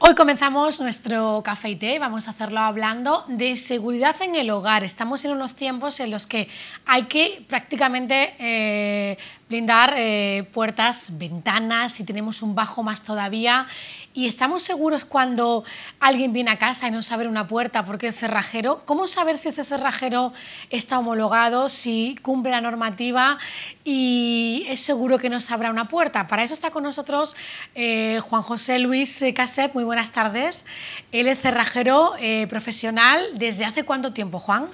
Hoy comenzamos nuestro café y té, vamos a hacerlo hablando de seguridad en el hogar. Estamos en unos tiempos en los que hay que prácticamente eh, blindar eh, puertas, ventanas, si tenemos un bajo más todavía, y estamos seguros cuando alguien viene a casa y nos abre una puerta porque es cerrajero. ¿Cómo saber si ese cerrajero está homologado, si cumple la normativa y es seguro que nos abra una puerta? Para eso está con nosotros eh, Juan José Luis eh, Caset. Muy buenas tardes. Él es cerrajero eh, profesional. ¿Desde hace cuánto tiempo, Juan?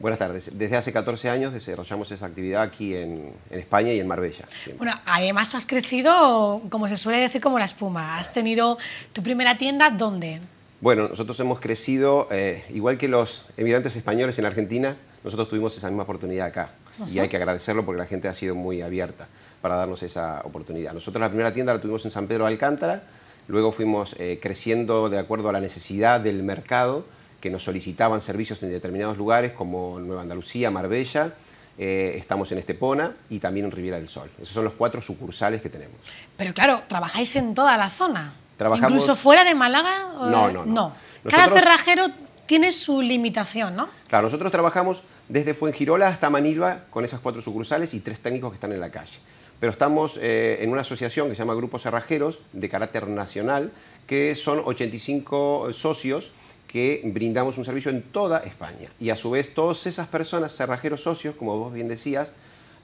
Buenas tardes. Desde hace 14 años desarrollamos esa actividad aquí en, España y en Marbella. Bueno, además tú has crecido, como se suele decir, como la espuma. Has tenido tu primera tienda, ¿dónde? Bueno, nosotros hemos crecido, eh, igual que los emigrantes españoles en Argentina, nosotros tuvimos esa misma oportunidad acá. Y hay que agradecerlo porque la gente ha sido muy abierta para darnos esa oportunidad. Nosotros la primera tienda la tuvimos en San Pedro de Alcántara, luego fuimos eh, creciendo de acuerdo a la necesidad del mercado que nos solicitaban servicios en determinados lugares como Nueva Andalucía, Marbella, eh, estamos en Estepona y también en Riviera del Sol. Esos son los cuatro sucursales que tenemos. Pero claro, trabajáis en toda la zona. Trabajamos... ¿Incluso fuera de Málaga? No, no, no. Cada cerrajero tiene su limitación, ¿no? Claro, nosotros trabajamos desde Fuengirola hasta Manilva con esas cuatro sucursales y tres técnicos que están en la calle. Pero estamos eh, en una asociación que se llama Grupo Cerrajeros de carácter nacional, que son 85 socios que brindamos un servicio en toda España. Y a su vez, todas esas personas, cerrajeros socios, como vos bien decías,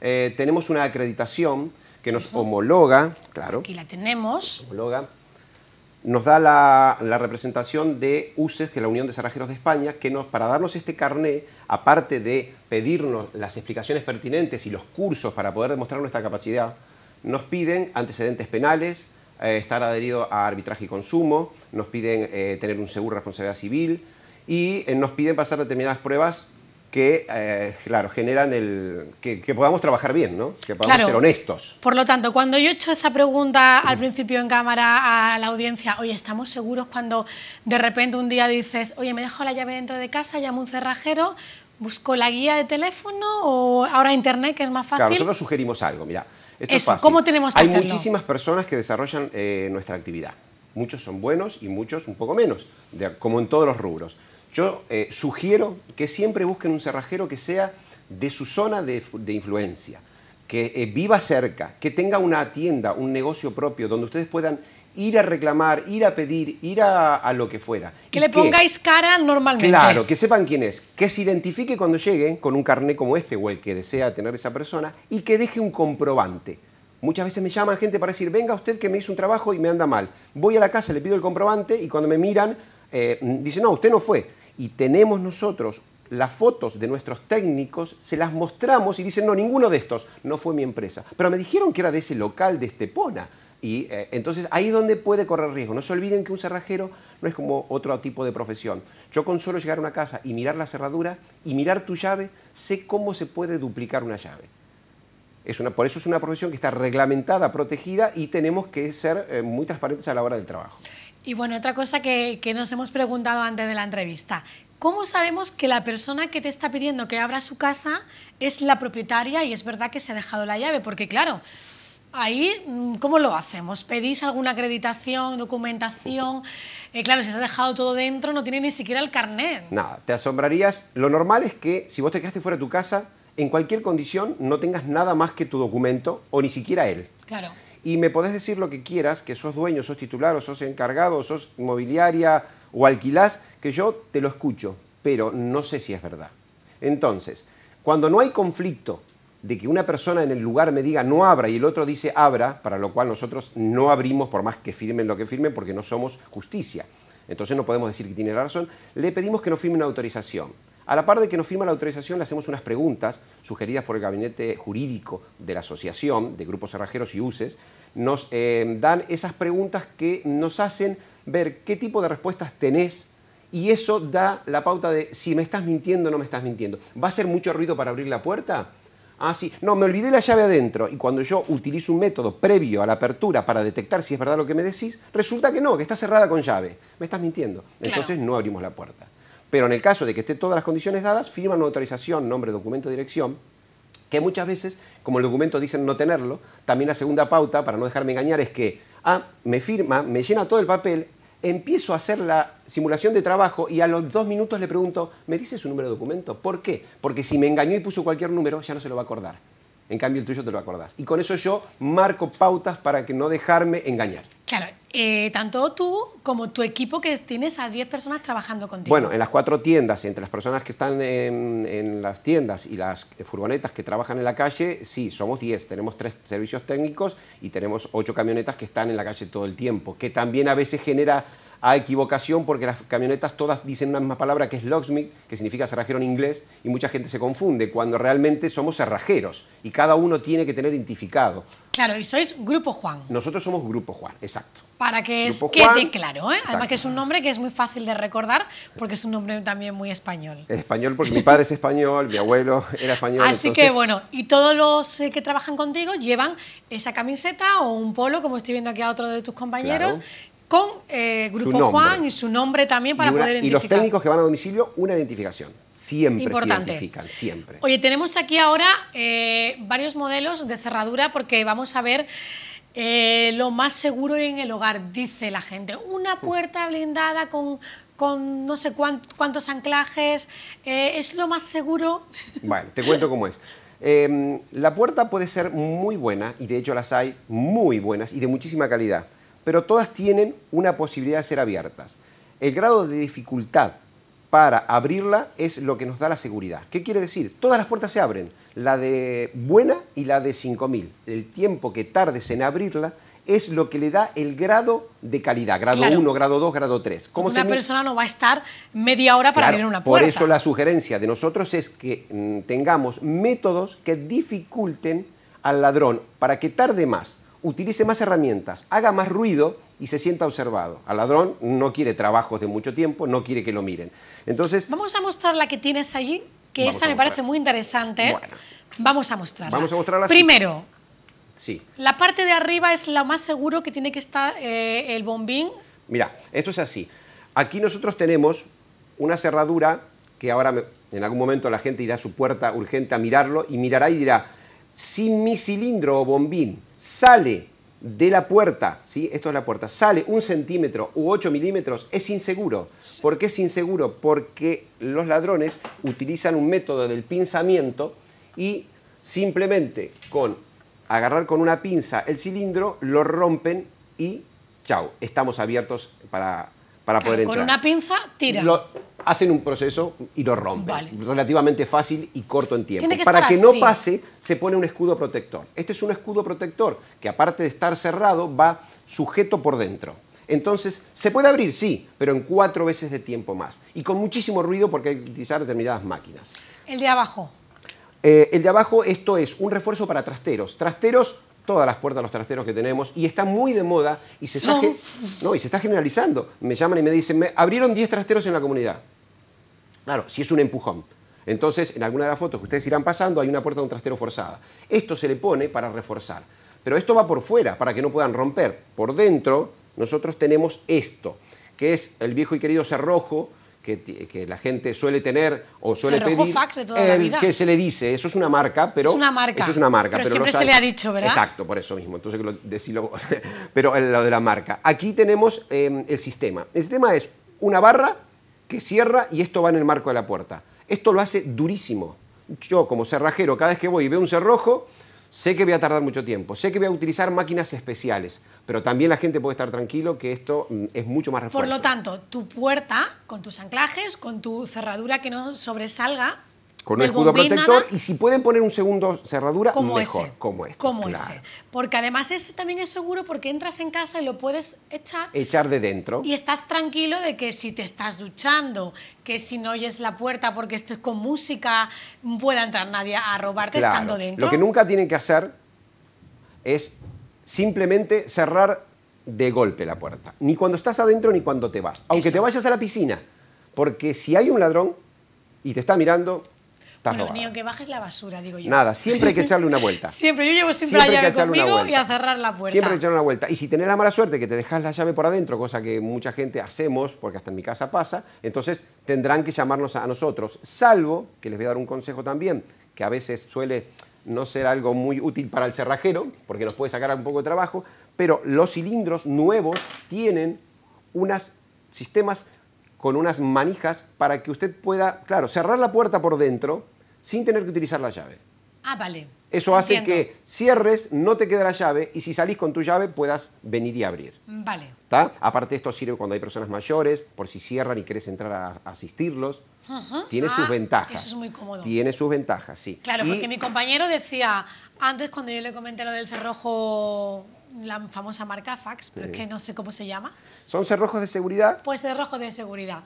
eh, tenemos una acreditación que nos homologa, claro. Aquí la tenemos. Homologa. Nos da la, representación de UCES, que es la Unión de Cerrajeros de España, que nos, para darnos este carné, aparte de pedirnos las explicaciones pertinentes y los cursos para poder demostrar nuestra capacidad, nos piden antecedentes penales, eh, estar adherido a arbitraje y consumo, nos piden eh, tener un seguro de responsabilidad civil y eh, nos piden pasar determinadas pruebas que, claro, generan el... Que, podamos trabajar bien, ¿no? Que podamos ser honestos. Por lo tanto, cuando yo he hecho esa pregunta al principio en cámara a la audiencia, oye, ¿estamos seguros cuando de repente un día dices, oye, me dejo la llave dentro de casa, llamo un cerrajero, busco la guía de teléfono o ahora internet, que es más fácil? Claro, nosotros sugerimos algo, mira tenemos Hay muchísimas personas que desarrollan eh, nuestra actividad. Muchos son buenos y muchos un poco menos, como en todos los rubros. Yo eh, sugiero que siempre busquen un cerrajero que sea de su zona de influencia que eh, viva cerca, que tenga una tienda, un negocio propio, donde ustedes puedan ir a reclamar, ir a pedir, ir a, a lo que fuera. Que le pongáis cara normalmente. Claro, que sepan quién es, que se identifique cuando llegue con un carné como este o el que desea tener esa persona y que deje un comprobante. Muchas veces me llaman gente para decir, venga usted que me hizo un trabajo y me anda mal. Voy a la casa, le pido el comprobante y cuando me miran, eh, mm, dicen, no, usted no fue. Y tenemos nosotros las fotos de nuestros técnicos, se las mostramos y dicen, no, ninguno de estos, no fue mi empresa. Pero me dijeron que era de ese local de Estepona. Y eh, entonces ahí es donde puede correr riesgo. No se olviden que un cerrajero no es como otro tipo de profesión. Yo con solo llegar a una casa y mirar la cerradura y mirar tu llave, sé cómo se puede duplicar una llave. por eso es una profesión que está reglamentada, protegida y tenemos que ser eh, muy transparentes a la hora del trabajo. Y bueno, otra cosa que, que nos hemos preguntado antes de la entrevista, ¿Cómo sabemos que la persona que te está pidiendo que abra su casa es la propietaria y es verdad que se ha dejado la llave? Porque claro, ahí, mm, ¿cómo lo hacemos? ¿Pedís alguna acreditación, documentación? Eh, claro, si se ha dejado todo dentro, no tiene ni siquiera el carnet. Nada, te asombrarías. Lo normal es que si vos te quedaste fuera de tu casa, en cualquier condición no tengas nada más que tu documento o ni siquiera él. Claro. Y me podés decir lo que quieras, que sos dueño, sos titular o sos encargado, o sos inmobiliaria, o alquilás, que yo te lo escucho, pero no sé si es verdad. Entonces, cuando no hay conflicto de que una persona en el lugar me diga no abra y el otro dice abra, para lo cual nosotros no abrimos por más que firmen lo que firmen porque no somos justicia. Entonces no podemos decir que tiene razón, le pedimos que nos firme una autorización. A la par de que nos firma la autorización, le hacemos unas preguntas sugeridas por el gabinete jurídico de la asociación de grupos cerrajeros y uses. Nos eh, dan esas preguntas que nos hacen ver qué tipo de respuestas tenés y eso da la pauta de si me estás mintiendo o no me estás mintiendo. ¿Va a ser mucho ruido para abrir la puerta? Ah, sí. No, me olvidé la llave adentro. Y cuando yo utilizo un método previo a la apertura para detectar si es verdad lo que me decís, resulta que no, que está cerrada con llave. Me estás mintiendo. Entonces no abrimos la puerta. Pero en el caso de que esté todas las condiciones dadas, firma una autorización, nombre, documento, dirección, que muchas veces, como el documento dicen no tenerlo, también la segunda pauta, para no dejarme engañar, es que, ah, me firma, me llena todo el papel, empiezo a hacer la simulación de trabajo y a los dos minutos le pregunto, ¿me dice su número de documento? ¿Por qué? Porque si me engañó y puso cualquier número, ya no se lo va a acordar. En cambio, el tuyo te lo acordás. Y con eso yo marco pautas para que no dejarme engañar. Claro, eh, tanto tú como tu equipo que tienes a 10 personas trabajando contigo. Bueno, en las cuatro tiendas, entre las personas que están en, las tiendas y las furgonetas que trabajan en la calle, sí, somos 10. Tenemos tres servicios técnicos y tenemos ocho camionetas que están en la calle todo el tiempo, que también a veces genera a equivocación porque las camionetas todas dicen una misma palabra que es locksmith, que significa cerrajero en inglés, y mucha gente se confunde cuando realmente somos cerrajeros y cada uno tiene que tener identificado. Claro, y sois Grupo Juan. Nosotros somos Grupo Juan, exacto. Para que es, quede claro, ¿eh? además que es un nombre que es muy fácil de recordar porque es un nombre también muy español. español porque mi padre es español, mi abuelo era español. Así que bueno, y todos los eh, que trabajan contigo llevan esa camiseta o un polo, como estoy viendo aquí a otro de tus compañeros, con eh, Grupo Juan y su nombre también para poder identificar. Y los técnicos que van a domicilio, una identificación. Siempre se identifican, siempre. Oye, tenemos aquí ahora eh, varios modelos de cerradura porque vamos a ver eh, lo más seguro en el hogar, dice la gente. Una puerta blindada con, no sé cuántos, anclajes, ¿es lo más seguro? Bueno, te cuento cómo es. Em, la puerta puede ser muy buena, y de hecho las hay muy buenas y de muchísima calidad pero todas tienen una posibilidad de ser abiertas. El grado de dificultad para abrirla es lo que nos da la seguridad. ¿Qué quiere decir? Todas las puertas se abren, la de buena y la de 5000. El tiempo que tardes en abrirla es lo que le da el grado de calidad, grado 1, grado 2, grado 3. Una persona no va a estar media hora para abrir una puerta. Por eso la sugerencia de nosotros es que mm, tengamos métodos que dificulten al ladrón para que tarde más utilice más herramientas, haga más ruido y se sienta observado. Al ladrón no quiere trabajos de mucho tiempo, no quiere que lo miren. Entonces, Vamos a mostrar la que tienes allí, que esa me parece muy interesante. vamos a mostrarla. Vamos a mostrarla. Primero, sí. la parte de arriba es la más seguro que tiene que estar eh, el bombín. Mira, esto es así. Aquí nosotros tenemos una cerradura que ahora en algún momento la gente irá a su puerta urgente a mirarlo y mirará y dirá, si mi cilindro o bombín sale de la puerta, ¿sí? esto es la puerta, sale un centímetro u ocho milímetros, es inseguro. ¿Por qué es inseguro? Porque los ladrones utilizan un método del pinzamiento y simplemente con agarrar con una pinza el cilindro, lo rompen y chao. estamos abiertos para poder Con una pinza, tira. hacen un proceso y lo rompen. Relativamente fácil y corto en tiempo. para que no pase, se pone un escudo protector. Este es un escudo protector que aparte de estar cerrado, va sujeto por dentro. Entonces, se puede abrir, sí, pero en cuatro veces de tiempo más. Y con muchísimo ruido porque hay que utilizar determinadas máquinas. El de abajo. Eh, el de abajo, esto es un refuerzo para trasteros. Trasteros todas las puertas, los trasteros que tenemos, y está muy de moda y se, está, no, y se está generalizando. Me llaman y me dicen, me abrieron 10 trasteros en la comunidad. Claro, si es un empujón. Entonces, en alguna de las fotos que ustedes irán pasando, hay una puerta de un trastero forzada. Esto se le pone para reforzar. Pero esto va por fuera, para que no puedan romper. Por dentro, nosotros tenemos esto, que es el viejo y querido cerrojo que, la gente suele tener o suele el pedir que se le dice eso es una marca pero una marca, eso es una marca pero, siempre se le ha dicho verdad exacto por eso mismo entonces lo, pero eh, lo de la marca aquí tenemos em, el sistema el sistema es una barra que cierra y esto va en el marco de la puerta esto lo hace durísimo yo como cerrajero cada vez que voy y veo un cerrojo sé que voy a tardar mucho tiempo sé que voy a utilizar máquinas especiales pero también la gente puede estar tranquilo que esto mm, es mucho más reforzado. Por lo tanto, tu puerta, con tus anclajes, con tu cerradura que no sobresalga, con un escudo protector y si pueden poner un segundo cerradura, mejor, como este. Como ese. Porque además ese también es seguro porque entras en casa y lo puedes echar. Echar de dentro. Y estás tranquilo de que si te estás duchando, que si no oyes la puerta porque estés con música, pueda entrar nadie a robarte estando dentro. Lo que nunca tienen que hacer es simplemente cerrar de golpe la puerta. Ni cuando estás adentro ni cuando te vas. Aunque te vayas a la piscina. Porque si hay un ladrón y te está mirando, robado. ni aunque bajes la basura, digo yo. Nada, siempre hay que echarle una vuelta. siempre, yo llevo siempre, la llave conmigo y a cerrar la puerta. Siempre hay que echarle una vuelta. Y si tenés la mala suerte que te dejas la llave por adentro, cosa que mucha gente hacemos, porque hasta en mi casa pasa, entonces tendrán que llamarnos a nosotros. Salvo, que les voy a dar un consejo también, que a veces suele no será algo muy útil para el cerrajero, porque nos puede sacar un poco de trabajo, pero los cilindros nuevos tienen unos sistemas con unas manijas para que usted pueda, claro, cerrar la puerta por dentro sin tener que utilizar la llave. Ah, vale. Eso hace que cierres, no te quede la llave y si salís con tu llave puedas venir y abrir. Vale. ¿Está? Aparte esto sirve cuando hay personas mayores, por si cierran y quieres entrar a, asistirlos. Tiene sus ah, ventajas. Eso es muy cómodo. Tiene sus ventajas, sí. Claro, porque mi compañero decía, antes cuando yo le comenté lo del cerrojo la famosa marca Fax, pero es que no sé cómo se llama. Son cerrojos de seguridad. Pues cerrojos de seguridad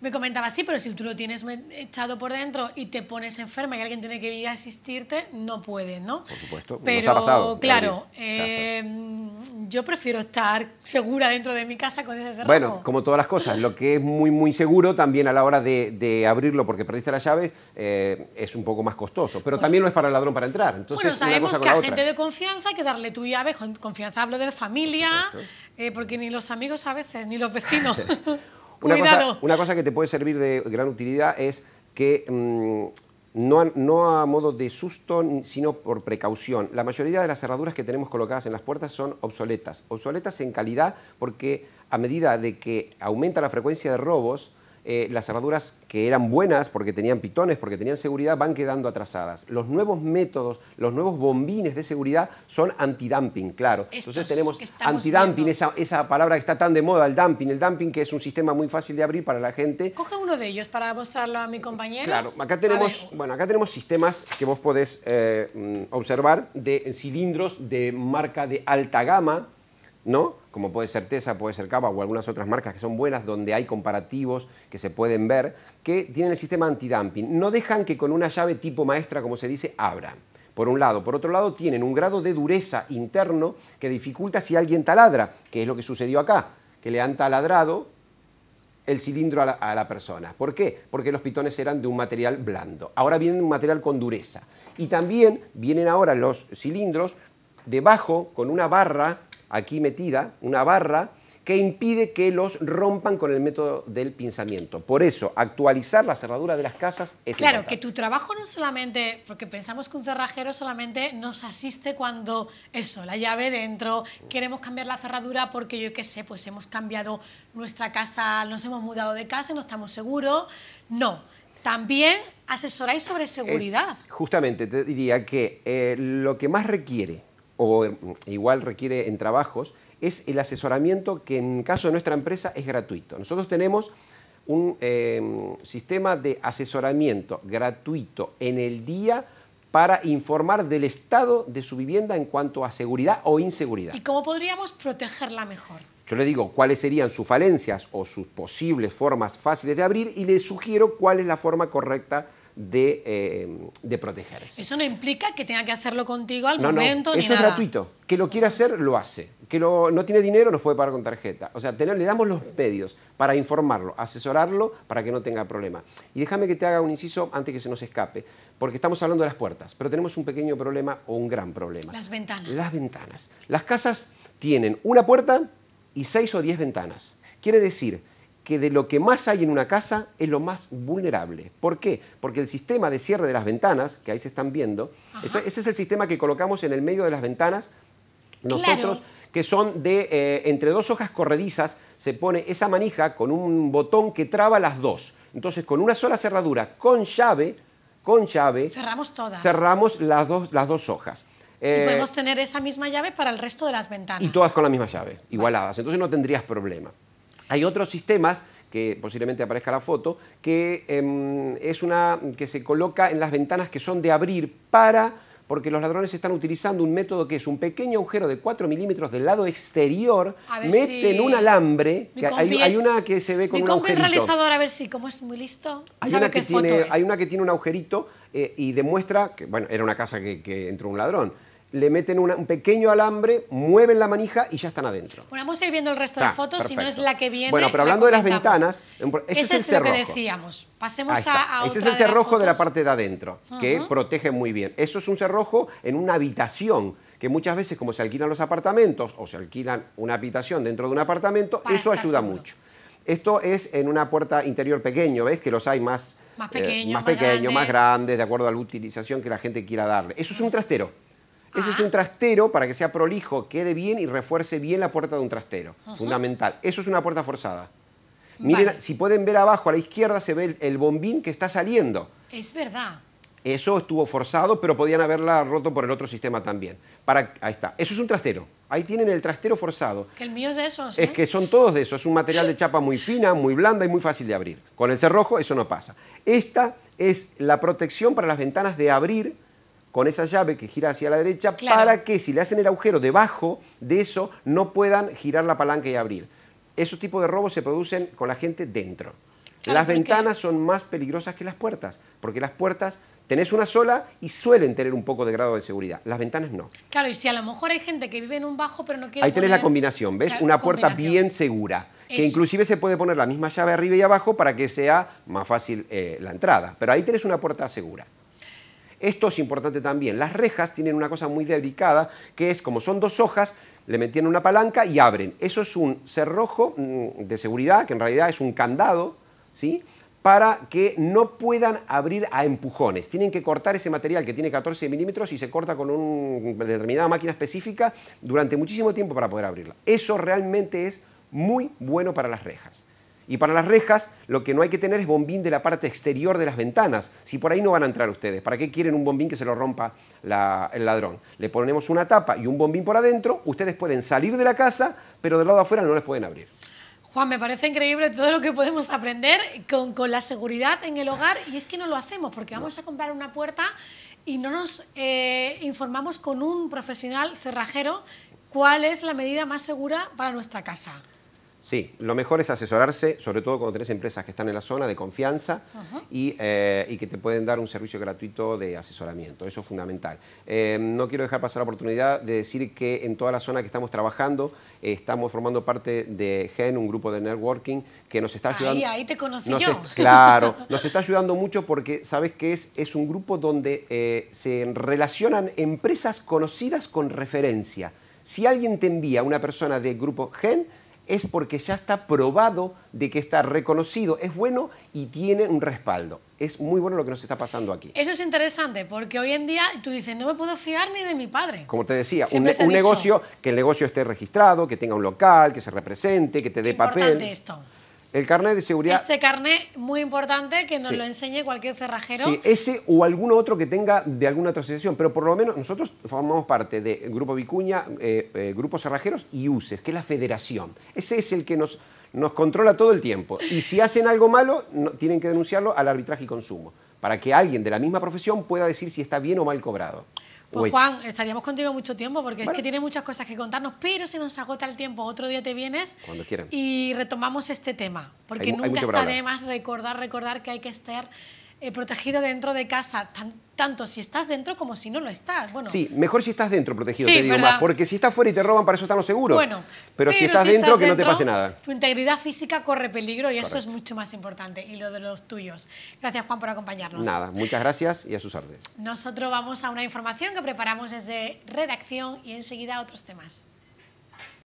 me comentaba, sí, pero si tú lo tienes echado por dentro y te pones enferma y alguien tiene que ir a asistirte, no puedes, ¿no? Por supuesto, pero ha claro, em, yo prefiero estar segura dentro de mi casa con ese cerrojo. Bueno, como todas las cosas, lo que es muy, muy seguro también a la hora de, abrirlo porque perdiste la llave eh, es un poco más costoso, pero también no es para el ladrón para entrar. Entonces, bueno, sabemos que a gente de confianza hay que darle tu llave, confianza hablo de familia, eh, porque ni los amigos a veces, ni los vecinos. Una cosa, que te puede servir de gran utilidad es que mm, no, no a modo de susto, sino por precaución. La mayoría de las cerraduras que tenemos colocadas en las puertas son obsoletas. Obsoletas en calidad porque a medida de que aumenta la frecuencia de robos, eh, las cerraduras que eran buenas porque tenían pitones, porque tenían seguridad, van quedando atrasadas. Los nuevos métodos, los nuevos bombines de seguridad son antidumping, claro. Entonces tenemos antidumping, esa, esa palabra que está tan de moda, el dumping. El dumping que es un sistema muy fácil de abrir para la gente. Coge uno de ellos para mostrarlo a mi compañero. Claro, acá tenemos, bueno, acá tenemos sistemas que vos podés eh, mm, observar de cilindros de marca de alta gama, ¿no? como puede ser Tesa, puede ser Cava o algunas otras marcas que son buenas, donde hay comparativos que se pueden ver, que tienen el sistema antidumping. No dejan que con una llave tipo maestra, como se dice, abra por un lado. Por otro lado, tienen un grado de dureza interno que dificulta si alguien taladra, que es lo que sucedió acá, que le han taladrado el cilindro a la, persona. ¿Por qué? Porque los pitones eran de un material blando. Ahora vienen un material con dureza. Y también vienen ahora los cilindros debajo con una barra aquí metida, una barra, que impide que los rompan con el método del pinzamiento. Por eso, actualizar la cerradura de las casas es Claro, que tu trabajo no solamente, porque pensamos que un cerrajero solamente nos asiste cuando eso, la llave dentro, queremos cambiar la cerradura porque yo qué sé, pues hemos cambiado nuestra casa, nos hemos mudado de casa, no estamos seguros. No, también asesoráis sobre seguridad. justamente, te diría que eh, lo que más requiere o mm, igual requiere en trabajos, es el asesoramiento que en caso de nuestra empresa es gratuito. Nosotros tenemos un em, sistema de asesoramiento gratuito en el día para informar del estado de su vivienda en cuanto a seguridad o inseguridad. ¿Y cómo podríamos protegerla mejor? Yo le digo cuáles serían sus falencias o sus posibles formas fáciles de abrir y le sugiero cuál es la forma correcta de, eh, protegerse. Eso no implica que tenga que hacerlo contigo al momento. eso es gratuito. Que lo quiera hacer, lo hace. Que no tiene dinero, nos puede pagar con tarjeta. O sea, le damos los medios para informarlo, asesorarlo para que no tenga problema. Y déjame que te haga un inciso antes que se nos escape, porque estamos hablando de las puertas, pero tenemos un pequeño problema o un gran problema. Las ventanas. Las ventanas. Las casas tienen una puerta y seis o diez ventanas. Quiere decir que de lo que más hay en una casa es lo más vulnerable. ¿Por qué? Porque el sistema de cierre de las ventanas, que ahí se están viendo, ese es el sistema que colocamos en el medio de las ventanas. Nosotros, que son de eh, entre dos hojas corredizas, se pone esa manija con un botón que traba las dos. Entonces, con una sola cerradura, con llave, con llave. Cerramos todas. Cerramos las dos, las dos hojas. y eh, podemos tener esa misma llave para el resto de las ventanas. Y todas con la misma llave, igualadas. Entonces no tendrías problema. Hay otros sistemas que posiblemente aparezca la foto, que em, es una que se coloca en las ventanas que son de abrir para, porque los ladrones están utilizando un método que es un pequeño agujero de 4 milímetros del lado exterior, meten un alambre, hay, una que se ve con un agujerito. realizador, a ver si, como es muy listo, hay una que tiene, Hay una que tiene un agujerito eh, y demuestra que, bueno, era una casa que entró un ladrón le meten un pequeño alambre, mueven la manija y ya están adentro. Bueno, vamos a ir viendo el resto de fotos, si no es la que viene. Bueno, pero hablando de las ventanas, ese, es, el cerrojo. lo que decíamos. Pasemos a, a Ese es el cerrojo de, la parte de adentro, que protege muy bien. Eso es un cerrojo en una habitación que muchas veces como se alquilan los apartamentos o se alquilan una habitación dentro de un apartamento, eso ayuda mucho. Esto es en una puerta interior pequeño, ¿ves? Que los hay más, eh, pequeños, más grandes, de acuerdo a la utilización que la gente quiera darle. Eso es un trastero. Eso es un trastero para que sea prolijo, quede bien y refuerce bien la puerta de un trastero. Fundamental. Eso es una puerta forzada. Miren, si pueden ver abajo a la izquierda se ve el, bombín que está saliendo. Es verdad. Eso estuvo forzado, pero podían haberla roto por el otro sistema también. Para, ahí está. Eso es un trastero. Ahí tienen el trastero forzado. Que el mío es de esos. Es ¿eh? que son todos de esos. Es un material de chapa muy fina, muy blanda y muy fácil de abrir. Con el cerrojo eso no pasa. Esta es la protección para las ventanas de abrir con esa llave que gira hacia la derecha para que si le hacen el agujero debajo de eso no puedan girar la palanca y abrir. Esos tipos de robos se producen con la gente dentro. las ventanas son más peligrosas que las puertas, porque las puertas tenés una sola y suelen tener un poco de grado de seguridad. Las ventanas no. Claro, y si a lo mejor hay gente que vive en un bajo pero no quiere... Ahí tenés la combinación, ¿ves? una puerta bien segura. Que inclusive se puede poner la misma llave arriba y abajo para que sea más fácil eh, la entrada. Pero ahí tenés una puerta segura. Esto es importante también. Las rejas tienen una cosa muy delicada, que es como son dos hojas, le metían una palanca y abren. Eso es un cerrojo mm, de seguridad, que en realidad es un candado, ¿sí? para que no puedan abrir a empujones. Tienen que cortar ese material que tiene 14 milímetros y se corta con una determinada máquina específica durante muchísimo tiempo para poder abrirla. Eso realmente es muy bueno para las rejas. Y para las rejas, lo que no hay que tener es bombín de la parte exterior de las ventanas. Si por ahí no van a entrar ustedes, ¿para qué quieren un bombín que se lo rompa el ladrón? Le ponemos una tapa y un bombín por adentro, ustedes pueden salir de la casa, pero del lado afuera no les pueden abrir. Juan, me parece increíble todo lo que podemos aprender con, la seguridad en el hogar y es que no lo hacemos porque vamos a comprar una puerta y no nos eh, informamos con un profesional cerrajero cuál es la medida más segura para nuestra casa. Sí, lo mejor es asesorarse, sobre todo cuando tenés empresas que están en la zona de confianza eh, y, que te pueden dar un servicio gratuito de asesoramiento. Eso es fundamental. Em, no quiero dejar pasar la oportunidad de decir que en toda la zona que estamos trabajando, eh, estamos formando parte de GEN, un grupo de networking que nos está ayudando. Ahí, ahí te conocí yo. claro, nos está ayudando mucho porque sabes que es, es un grupo donde eh, se relacionan empresas conocidas con referencia. Si alguien te envía una persona de grupo GEN, es porque ya está probado de que está reconocido, es bueno y tiene un respaldo. Es muy bueno lo que nos está pasando aquí. Eso es interesante, porque hoy en día tú dices, no me puedo fiar ni de mi padre. Como te decía, un, negocio, que el negocio esté registrado, que tenga un local, que se represente, que te dé papel. Importante esto. El carnet de seguridad. Este carnet, muy importante, que nos lo enseñe cualquier cerrajero. Sí, ese o alguno otro que tenga de alguna otra asociación. Pero por lo menos nosotros formamos parte de Grupo Vicuña, eh, eh Grupo Cerrajeros y UCES, que es la federación. Ese es el que nos, nos controla todo el tiempo. Y si hacen algo malo, tienen que denunciarlo al arbitraje y consumo. Para que alguien de la misma profesión pueda decir si está bien o mal cobrado. Pues Juan, estaríamos contigo mucho tiempo porque es que tiene muchas cosas que contarnos, pero si nos agota el tiempo. Otro día te vienes y retomamos este tema, porque nunca estaré más recordar, recordar que hay que estar eh, protegido dentro de casa, tanto si estás dentro como si no lo estás. Bueno, sí, mejor si estás dentro protegido, te digo más, porque si estás fuera y te roban, para eso están los seguros. pero, si, estás, dentro, que no te pase nada. Tu integridad física corre peligro y eso es mucho más importante, y lo de los tuyos. Gracias, Juan, por acompañarnos. Nada, muchas gracias y a sus artes Nosotros vamos a una información que preparamos desde redacción y enseguida otros temas.